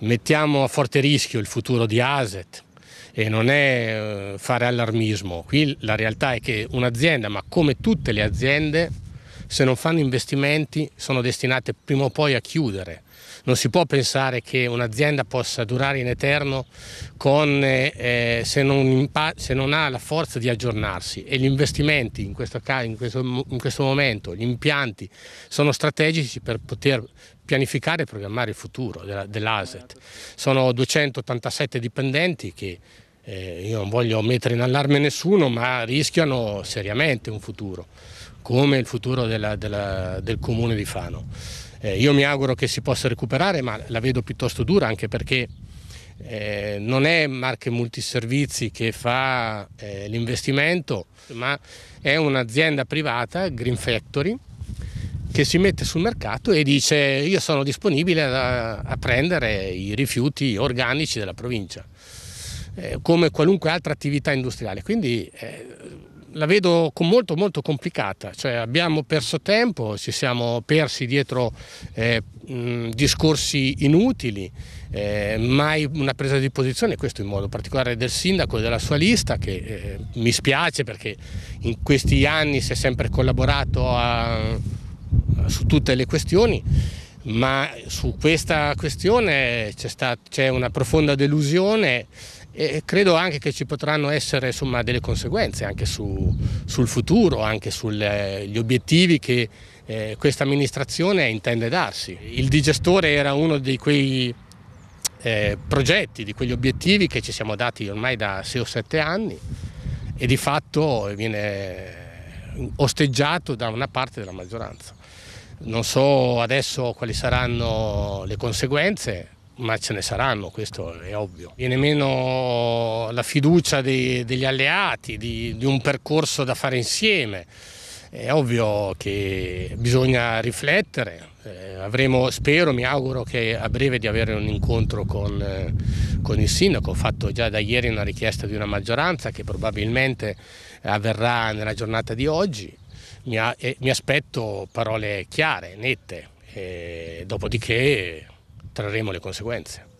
Mettiamo a forte rischio il futuro di Aset e non è eh, fare allarmismo. Qui la realtà è che un'azienda, ma come tutte le aziende, se non fanno investimenti sono destinate prima o poi a chiudere. Non si può pensare che un'azienda possa durare in eterno con, eh, se, non se, non ha la forza di aggiornarsi e gli investimenti in questo, in, questo, in questo momento, gli impianti, sono strategici per poter pianificare e programmare il futuro dell'asset. Sono 287 dipendenti che eh, io non voglio mettere in allarme nessuno, ma rischiano seriamente un futuro, come il futuro della, della, del comune di Fano. Eh, io mi auguro che si possa recuperare, ma la vedo piuttosto dura anche perché eh, non è Marche Multiservizi che fa eh, l'investimento, ma è un'azienda privata, Green Factory, che si mette sul mercato e dice io sono disponibile a, a prendere i rifiuti organici della provincia. Eh, come qualunque altra attività industriale. Quindi eh, la vedo molto molto complicata, cioè, abbiamo perso tempo, ci siamo persi dietro eh, mh, discorsi inutili, eh, mai una presa di posizione, questo in modo particolare del sindaco e della sua lista che eh, mi spiace perché in questi anni si è sempre collaborato a, a, su tutte le questioni, ma su questa questione c'è una profonda delusione e credo anche che ci potranno essere insomma, delle conseguenze anche su, sul futuro, anche sugli eh, obiettivi che eh, questa amministrazione intende darsi. Il digestore era uno di quei eh, progetti, di quegli obiettivi che ci siamo dati ormai da 6 o 7 anni e di fatto viene osteggiato da una parte della maggioranza. Non so adesso quali saranno le conseguenze, ma ce ne saranno, questo è ovvio. Viene meno la fiducia dei, degli alleati, di, di un percorso da fare insieme. È ovvio che bisogna riflettere, eh, avremo, spero, mi auguro che a breve di avere un incontro con, eh, con, il sindaco, ho fatto già da ieri una richiesta di una maggioranza che probabilmente avverrà nella giornata di oggi, mi, ha, eh, mi aspetto parole chiare, nette, eh, dopodiché trarremo le conseguenze.